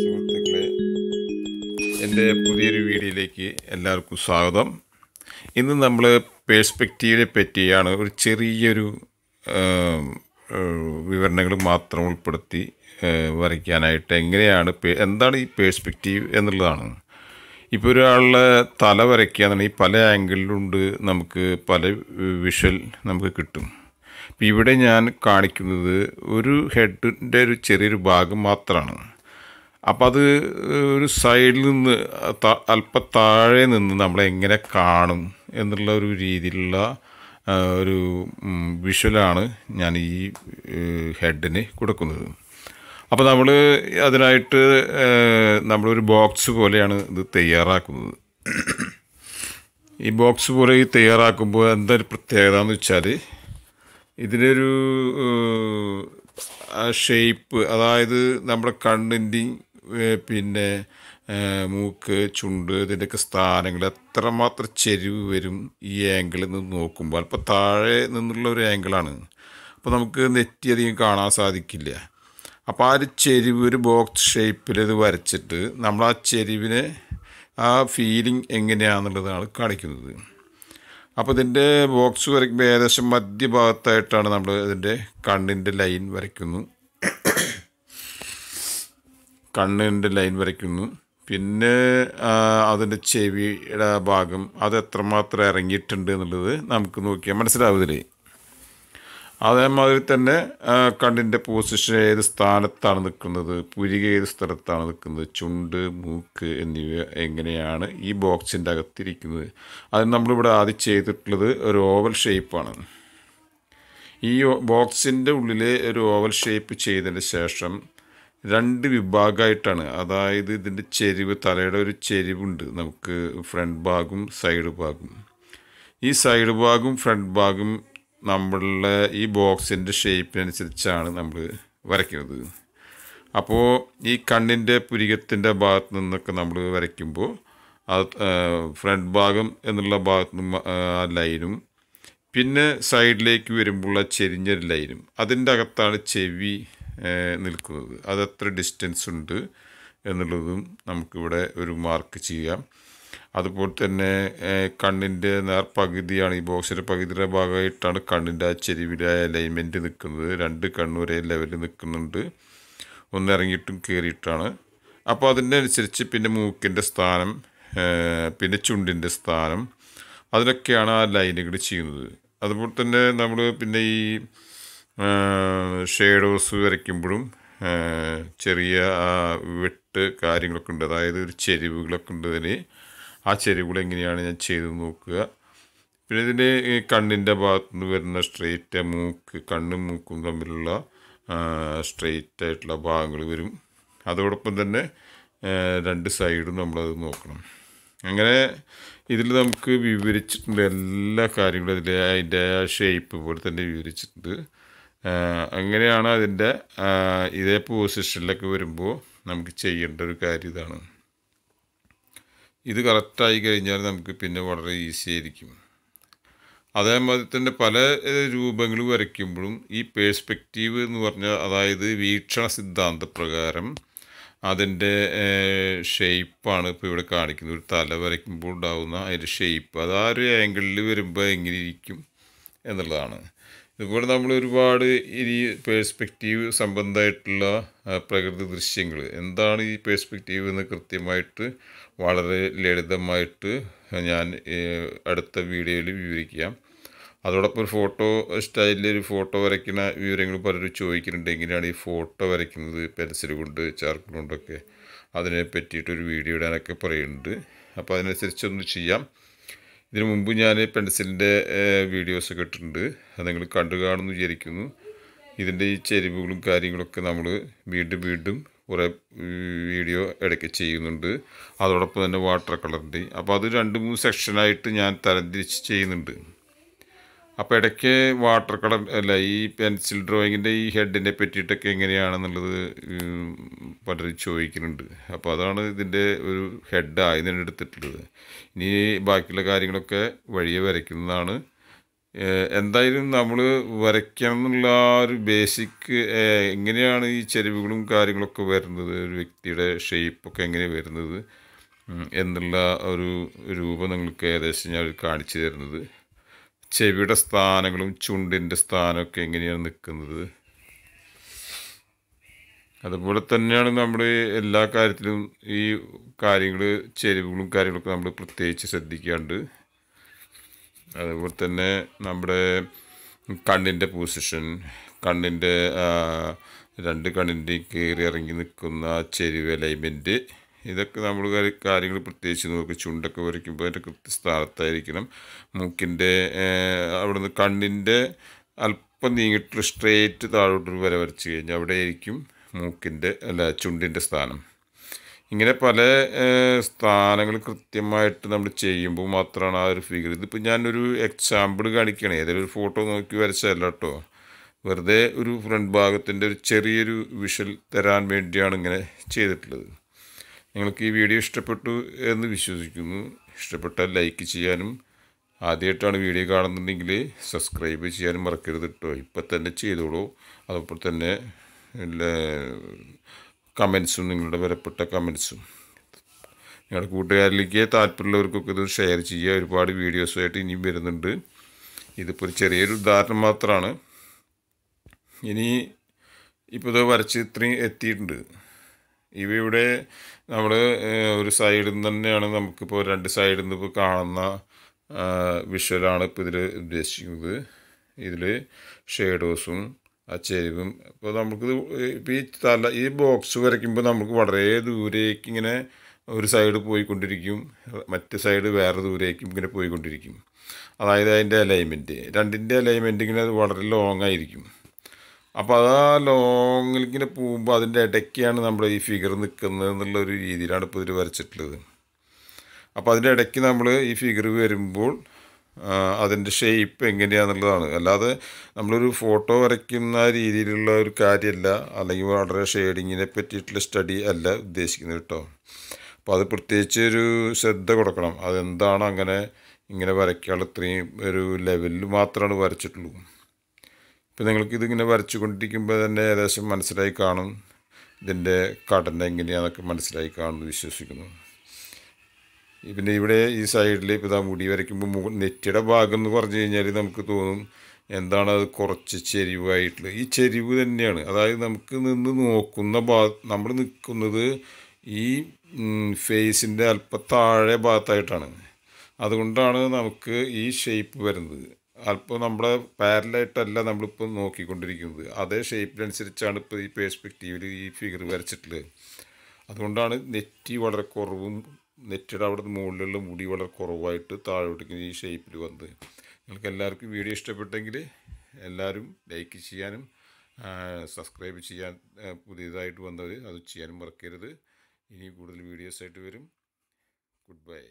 സുഹൃത്തുക്കളെ എൻ്റെ പുതിയൊരു വീഡിയോയിലേക്ക് എല്ലാവർക്കും സ്വാഗതം ഇന്ന് നമ്മൾ പേഴ്സ്പെക്റ്റീവിനെ പറ്റിയാണ് ഒരു ചെറിയൊരു വിവരണങ്ങൾ മാത്രം ഉൾപ്പെടുത്തി വരയ്ക്കാനായിട്ട് എങ്ങനെയാണ് എന്താണ് ഈ പേഴ്സ്പെക്റ്റീവ് എന്നുള്ളതാണ് ഇപ്പോൾ ഒരാളുടെ തല വരയ്ക്കുകയാണെന്നുണ്ടെങ്കിൽ പല ആംഗിളിലുണ്ട് നമുക്ക് പല വിഷ്വൽ നമുക്ക് കിട്ടും അപ്പം ഇവിടെ ഞാൻ കാണിക്കുന്നത് ഒരു ഹെഡിൻ്റെ ഒരു ചെറിയൊരു ഭാഗം മാത്രമാണ് അപ്പം അത് ഒരു സൈഡിൽ നിന്ന് അല്പ താഴെ നിന്ന് നമ്മളെങ്ങനെ കാണും എന്നുള്ള ഒരു രീതിയിലുള്ള ഒരു വിഷ്വലാണ് ഞാൻ ഈ ഹെഡിന് കൊടുക്കുന്നത് അപ്പോൾ നമ്മൾ അതിനായിട്ട് നമ്മളൊരു ബോക്സ് പോലെയാണ് ഇത് തയ്യാറാക്കുന്നത് ഈ ബോക്സ് പോലെ ഈ തയ്യാറാക്കുമ്പോൾ എന്തൊരു പ്രത്യേകത എന്ന് വെച്ചാൽ ഇതിനൊരു ഷേപ്പ് അതായത് നമ്മുടെ കണ്ണിൻ്റെയും പിന്നെ മൂക്ക് ചുണ്ട് ഇതിൻ്റെയൊക്കെ സ്ഥാനങ്ങൾ എത്രമാത്രം ചെരുവ് വരും ഈ ആംഗിളിൽ നിന്ന് നോക്കുമ്പോൾ അല്പം താഴെ നിന്നുള്ള ഒരു ആംഗിളാണ് അപ്പോൾ നമുക്ക് നെറ്റി അധികം കാണാൻ സാധിക്കില്ല അപ്പോൾ ആ ഒരു ചെരുവ് ഒരു ബോക്സ് ഷേപ്പിൽ ഇത് വരച്ചിട്ട് നമ്മൾ ആ ചെരുവിനെ ആ ഫീലിംഗ് എങ്ങനെയാണെന്നുള്ളതാണ് കാണിക്കുന്നത് അപ്പോൾ ഇതിൻ്റെ ബോക്സ് വരയ്ക്കുമ്പോൾ ഏകദേശം മധ്യഭാഗത്തായിട്ടാണ് നമ്മൾ ഇതിൻ്റെ കണ്ണിൻ്റെ ലൈൻ വരയ്ക്കുന്നു കണ്ണിൻ്റെ ലൈൻ വരയ്ക്കുന്നു പിന്നെ അതിൻ്റെ ചെവിയുടെ ഭാഗം അത് എത്രമാത്രം ഇറങ്ങിയിട്ടുണ്ട് എന്നുള്ളത് നമുക്ക് നോക്കിയാൽ മനസ്സിലാവില്ലേ അതേമാതിരി തന്നെ കണ്ണിൻ്റെ പൊസിഷൻ ഏത് സ്ഥാനത്താണ് നിൽക്കുന്നത് പുരിക ഏത് സ്ഥലത്താണ് നിൽക്കുന്നത് ചുണ്ട് മൂക്ക് എന്നിവ എങ്ങനെയാണ് ഈ ബോക്സിൻ്റെ അകത്തിരിക്കുന്നത് അത് നമ്മളിവിടെ ആദ്യം ചെയ്തിട്ടുള്ളത് ഒരു ഓവൽ ഷേപ്പാണ് ഈ ബോക്സിൻ്റെ ഉള്ളിലെ ഒരു ഓവൽ ഷേപ്പ് ചെയ്തതിന് ശേഷം രണ്ട് വിഭാഗമായിട്ടാണ് അതായത് ഇതിൻ്റെ ചെരിവ് തലയുടെ ഒരു ചെരിവുണ്ട് നമുക്ക് ഫ്രണ്ട് ഭാഗും സൈഡ് ഭാഗവും ഈ സൈഡ് ഭാഗവും ഫ്രണ്ട് ഭാഗവും നമ്മളുടെ ഈ ബോക്സിൻ്റെ ഷേപ്പിനനുസരിച്ചാണ് നമ്മൾ വരയ്ക്കുന്നത് അപ്പോൾ ഈ കണ്ണിൻ്റെ പുരികത്തിൻ്റെ ഭാഗത്ത് നിന്നൊക്കെ നമ്മൾ വരയ്ക്കുമ്പോൾ അത് ഫ്രണ്ട് ഭാഗം എന്നുള്ള ഭാഗത്ത് നിന്ന് ആ ലൈനും പിന്നെ സൈഡിലേക്ക് വരുമ്പോൾ ചെരിഞ്ഞൊരു ലൈനും അതിൻ്റെ അകത്താണ് ചെവി നിൽക്കുന്നത് അത് എത്ര ഡിസ്റ്റൻസ് ഉണ്ട് എന്നുള്ളതും നമുക്കിവിടെ ഒരു മാർക്ക് ചെയ്യാം അതുപോലെ തന്നെ കണ്ണിൻ്റെ നേർപകുതിയാണ് ഈ ബോക്സിൻ്റെ പകുതിയുടെ ഭാഗമായിട്ടാണ് കണ്ണിൻ്റെ ആ ചെരിവിലെ അലൈൻമെൻറ്റ് നിൽക്കുന്നത് രണ്ട് കണ്ണ് ഒരേ ലെവലിൽ നിൽക്കുന്നുണ്ട് ഒന്ന് ഇറങ്ങിയിട്ടും കയറിയിട്ടാണ് അപ്പോൾ അതിനനുസരിച്ച് പിന്നെ മൂക്കിൻ്റെ സ്ഥാനം പിന്നെ ചുണ്ടിൻ്റെ സ്ഥാനം അതിനൊക്കെയാണ് ആ ലൈനുകൾ ചെയ്യുന്നത് അതുപോലെ തന്നെ നമ്മൾ പിന്നെ ഈ ഷേഡോസ് വരയ്ക്കുമ്പോഴും ചെറിയ വെട്ട് കാര്യങ്ങളൊക്കെ ഉണ്ട് അതായത് ഒരു ചെരിവുകളൊക്കെ ഉണ്ട് അതിൽ ആ ചെരുവുകൾ എങ്ങനെയാണ് ഞാൻ ചെയ്ത് നോക്കുക പിന്നെ ഇതിൻ്റെ കണ്ണിൻ്റെ ഭാഗത്തു നിന്ന് വരുന്ന സ്ട്രെയിറ്റ് മൂക്ക് കണ്ണും മൂക്കും തമ്മിലുള്ള സ്ട്രെയിറ്റ് ആയിട്ടുള്ള ഭാഗങ്ങൾ വരും അതോടൊപ്പം തന്നെ രണ്ട് സൈഡും നമ്മളത് നോക്കണം അങ്ങനെ ഇതിൽ നമുക്ക് വിവരിച്ചിട്ടുണ്ട് എല്ലാ കാര്യങ്ങളും അതിൻ്റെ അതിൻ്റെ ഷേപ്പ് പോലെ തന്നെ വിവരിച്ചിട്ടുണ്ട് അങ്ങനെയാണ് അതിൻ്റെ ഇതേ പൊസിഷനിലൊക്കെ വരുമ്പോൾ നമുക്ക് ചെയ്യേണ്ട ഒരു കാര്യം ഇതാണ് ഇത് കറക്റ്റായി കഴിഞ്ഞാൽ നമുക്ക് പിന്നെ വളരെ ഈസി ആയിരിക്കും അതേമാതിരി തന്നെ പല രൂപങ്ങൾ വരയ്ക്കുമ്പോഴും ഈ പേഴ്സ്പെക്റ്റീവ് എന്ന് പറഞ്ഞാൽ അതായത് വീക്ഷണ സിദ്ധാന്തപ്രകാരം അതിൻ്റെ ഷെയ്പ്പാണ് ഇപ്പോൾ ഇവിടെ കാണിക്കുന്നത് ഒരു തല വരയ്ക്കുമ്പോൾ ഉണ്ടാകുന്ന അതിൻ്റെ ഷേപ്പ് അത് ആ ഒരു ആംഗിളിൽ വരുമ്പോൾ എങ്ങനെ ഇരിക്കും എന്നുള്ളതാണ് ഇതുപോലെ നമ്മൾ ഒരുപാട് ഈ പേഴ്സ്പെക്റ്റീവ് സംബന്ധമായിട്ടുള്ള പ്രകൃതി ദൃശ്യങ്ങൾ എന്താണ് ഈ പേഴ്സ്പെക്റ്റീവ് എന്ന് കൃത്യമായിട്ട് വളരെ ലളിതമായിട്ട് ഞാൻ അടുത്ത വീഡിയോയിൽ വിവരിക്കാം അതോടൊപ്പം ഒരു ഫോട്ടോ സ്റ്റൈലിൽ ഒരു ഫോട്ടോ വരയ്ക്കുന്ന വിവരങ്ങൾ പലരും ചോദിക്കുന്നുണ്ട് എങ്ങനെയാണ് ഈ ഫോട്ടോ വരയ്ക്കുന്നത് പെൻസിൽ കൊണ്ട് ചാർക്കോൾ കൊണ്ടൊക്കെ അതിനെ പറ്റിയിട്ടൊരു വീഡിയോ ഇടാനൊക്കെ പറയുന്നുണ്ട് അപ്പോൾ അതിനനുസരിച്ചൊന്ന് ചെയ്യാം ഇതിനു മുമ്പ് ഞാൻ പെൻസിലിൻ്റെ വീഡിയോസൊക്കെ ഇട്ടിട്ടുണ്ട് അത് നിങ്ങൾ കണ്ടു കാണുമെന്ന് വിചാരിക്കുന്നു ഇതിൻ്റെ ഈ ചെരുവുകളും കാര്യങ്ങളൊക്കെ നമ്മൾ വീണ്ടും വീണ്ടും കുറേ വീഡിയോ ഇടയ്ക്ക് ചെയ്യുന്നുണ്ട് അതോടൊപ്പം തന്നെ വാട്ടർ കളറിൻ്റെ അപ്പോൾ അത് രണ്ട് മൂന്ന് സെക്ഷനായിട്ട് ഞാൻ തരംതിരിച്ച് ചെയ്യുന്നുണ്ട് അപ്പോൾ ഇടയ്ക്ക് വാട്ടർ കളർ അല്ല ഈ പെൻസിൽ ഡ്രോയിങ്ങിൻ്റെ ഈ ഹെഡിനെ പറ്റിയിട്ടൊക്കെ എങ്ങനെയാണെന്നുള്ളത് പലരും ചോദിക്കുന്നുണ്ട് അപ്പോൾ അതാണ് ഇതിൻ്റെ ഒരു ഹെഡായി തന്നെ എടുത്തിട്ടുള്ളത് ഇനി ബാക്കിയുള്ള കാര്യങ്ങളൊക്കെ വഴിയെ വരയ്ക്കുന്നതാണ് എന്തായാലും നമ്മൾ വരയ്ക്കണം എന്നുള്ള ഒരു ബേസിക് എങ്ങനെയാണ് ഈ ചെരുവുകളും കാര്യങ്ങളൊക്കെ വരുന്നത് ഒരു വ്യക്തിയുടെ ഷെയ്പ്പൊക്കെ എങ്ങനെ വരുന്നത് എന്നുള്ള ഒരു രൂപം നിങ്ങൾക്ക് ഏകദേശം ഞാൻ കാണിച്ചു തരുന്നത് ചെവിയുടെ സ്ഥാനങ്ങളും ചുണ്ടിൻ്റെ സ്ഥാനമൊക്കെ എങ്ങനെയാണ് നിൽക്കുന്നത് അതുപോലെ തന്നെയാണ് നമ്മൾ എല്ലാ കാര്യത്തിലും ഈ കാര്യങ്ങൾ ചെരുവുകളും കാര്യങ്ങളൊക്കെ നമ്മൾ പ്രത്യേകിച്ച് ശ്രദ്ധിക്കാണ്ട് അതുപോലെ തന്നെ നമ്മുടെ കണ്ണിൻ്റെ പൊസിഷൻ കണ്ണിൻ്റെ രണ്ട് കണ്ണിൻ്റെയും കയറി ഇറങ്ങി നിൽക്കുന്ന ചെരുവ് അലൈൻമെൻറ്റ് ഇതൊക്കെ നമ്മൾ കാര്യങ്ങൾ പ്രത്യേകിച്ച് നോക്കി ചുണ്ടൊക്കെ വരയ്ക്കുമ്പോൾ അതിൻ്റെ കൃത്യസ്ഥാനത്തായിരിക്കണം മൂക്കിൻ്റെ അവിടുന്ന് കണ്ണിൻ്റെ അല്പം നീങ്ങിട്ട് സ്ട്രേറ്റ് താഴോട്ടൊരു വര വരച്ച് കഴിഞ്ഞാൽ അവിടെ ആയിരിക്കും മൂക്കിൻ്റെ അല്ല ചുണ്ടിൻ്റെ സ്ഥാനം ഇങ്ങനെ പല സ്ഥാനങ്ങൾ കൃത്യമായിട്ട് നമ്മൾ ചെയ്യുമ്പോൾ മാത്രമാണ് ആ ഒരു ഫിഗർ ഇതിപ്പോൾ ഞാനൊരു എക്സാമ്പിൾ കാണിക്കണേ ഏതെങ്കിലും ഒരു ഫോട്ടോ നോക്കി വരച്ചതല്ല കേട്ടോ വെറുതെ ഒരു ഫ്രണ്ട് ഭാഗത്തിൻ്റെ ഒരു ചെറിയൊരു വിഷൽ തരാൻ വേണ്ടിയാണ് ഇങ്ങനെ ചെയ്തിട്ടുള്ളത് നിങ്ങൾക്ക് ഈ വീഡിയോ ഇഷ്ടപ്പെട്ടു എന്ന് വിശ്വസിക്കുന്നു ഇഷ്ടപ്പെട്ടാൽ ലൈക്ക് ചെയ്യാനും ആദ്യമായിട്ടാണ് വീഡിയോ കാണുന്നുണ്ടെങ്കിൽ സബ്സ്ക്രൈബ് ചെയ്യാനും മറക്കരുത് കേട്ടോ ഇപ്പം തന്നെ ചെയ്തോളൂ അതോടൊപ്പം തന്നെ കമൻസും നിങ്ങളുടെ വിലപ്പെട്ട കമൻസും നിങ്ങളുടെ കൂട്ടുകാരിലേക്ക് താല്പര്യമുള്ളവർക്കൊക്കെ ഇത് ഷെയർ ചെയ്യുക ഒരുപാട് വീഡിയോസുമായിട്ട് ഇനിയും വരുന്നുണ്ട് ഇതിപ്പോൾ ഒരു ചെറിയൊരു ഉദാഹരണം മാത്രമാണ് ഇനി ഇപ്പോൾ ഇത് വരച്ച് ഇത്രയും എത്തിയിട്ടുണ്ട് ഇവയുടെ നമ്മൾ ഒരു സൈഡിൽ നിന്ന് തന്നെയാണ് നമുക്കിപ്പോൾ രണ്ട് സൈഡിൽ നിന്ന് ഇപ്പോൾ കാണുന്ന വിഷ്വലാണ് ഇപ്പോൾ ഇതിൽ ഉദ്ദേശിക്കുന്നത് ഇതിൽ ഷേഡോസും ആ ചെരിവും ഇപ്പോൾ നമുക്ക് ഇപ്പോൾ ഈ തല ഈ ബോക്സ് വരയ്ക്കുമ്പോൾ നമുക്ക് വളരെ ദൂരേക്ക് ഇങ്ങനെ ഒരു സൈഡ് പോയിക്കൊണ്ടിരിക്കും മറ്റ് സൈഡ് വേറെ ദൂരേക്കും ഇങ്ങനെ പോയിക്കൊണ്ടിരിക്കും അതായത് അതിൻ്റെ അലൈൻമെൻറ്റ് രണ്ടിൻ്റെ അലൈൻമെൻറ്റ് ഇങ്ങനെ വളരെ ലോങ് ആയിരിക്കും അപ്പോൾ അത് ആ ലോങ്ങിലിങ്ങനെ പോകുമ്പോൾ അതിൻ്റെ ഇടയ്ക്കാണ് നമ്മൾ ഈ ഫിഗർ നിൽക്കുന്നത് എന്നുള്ളൊരു രീതിയിലാണ് ഇപ്പോൾ ഇതിൽ വരച്ചിട്ടുള്ളത് അപ്പോൾ അതിൻ്റെ ഇടയ്ക്ക് നമ്മൾ ഈ ഫിഗർ വരുമ്പോൾ അതിൻ്റെ ഷേപ്പ് എങ്ങനെയാണെന്നുള്ളതാണ് അല്ലാതെ നമ്മളൊരു ഫോട്ടോ വരയ്ക്കുന്ന രീതിയിലുള്ള ഒരു കാര്യമല്ല അല്ലെങ്കിൽ വളരെ ഷെയ്ഡിങ്ങിനെ പറ്റിയിട്ടുള്ള സ്റ്റഡി അല്ല ഉദ്ദേശിക്കുന്നത് കേട്ടോ അപ്പോൾ അത് പ്രത്യേകിച്ച് ഒരു ശ്രദ്ധ കൊടുക്കണം അതെന്താണ് അങ്ങനെ ഇങ്ങനെ വരയ്ക്കാനുള്ള ഇത്രയും ഒരു ലെവലിൽ മാത്രമാണ് വരച്ചിട്ടുള്ളൂ ഇപ്പം നിങ്ങൾക്ക് ഇതിങ്ങനെ വരച്ചു കൊണ്ടിരിക്കുമ്പോൾ തന്നെ ഏകദേശം മനസ്സിലായി കാണും ഇതിൻ്റെ കടൻ്റെ എങ്ങനെയാണെന്നൊക്കെ മനസ്സിലായി കാണുമെന്ന് വിശ്വസിക്കുന്നു പിന്നെ ഇവിടെ ഈ സൈഡിൽ ഇപ്പോൾ ഇതാ മുടി വരയ്ക്കുമ്പോൾ നെറ്റിയുടെ ഭാഗം എന്ന് പറഞ്ഞു കഴിഞ്ഞാൽ നമുക്ക് തോന്നും എന്താണ് അത് കുറച്ച് ചെരിവായിട്ടുള്ളത് ഈ ചെരിവ് തന്നെയാണ് അതായത് നമുക്ക് നിന്ന് നോക്കുന്ന ഭാ നമ്മൾ നിൽക്കുന്നത് ഈ ഫേസിൻ്റെ അല്പ താഴെ ഭാഗത്തായിട്ടാണ് അതുകൊണ്ടാണ് നമുക്ക് ഈ ഷേപ്പ് വരുന്നത് അല്പം നമ്മളെ പാരലായിട്ടല്ല നമ്മളിപ്പോൾ നോക്കിക്കൊണ്ടിരിക്കുന്നത് അതേ ഷേപ്പിനനുസരിച്ചാണ് ഇപ്പോൾ ഈ പേഴ്സ്പെക്റ്റീവിൽ ഈ ഫിഗർ വരച്ചിട്ടുള്ളത് അതുകൊണ്ടാണ് നെറ്റി വളരെ കുറവും നെറ്റിയുടെ അവിടെ മുകളിലുള്ള മുടി വളരെ കുറവായിട്ട് താഴോട്ടേക്ക് ഈ ഷേപ്പിൽ വന്നത് നിങ്ങൾക്ക് എല്ലാവർക്കും വീഡിയോ ഇഷ്ടപ്പെട്ടെങ്കിൽ എല്ലാവരും ലൈക്ക് ചെയ്യാനും സബ്സ്ക്രൈബ് ചെയ്യാൻ പുതിയതായിട്ട് വന്നത് അത് ചെയ്യാനും മറക്കരുത് ഇനി കൂടുതൽ വീഡിയോസായിട്ട് വരും ഗുഡ് ബൈ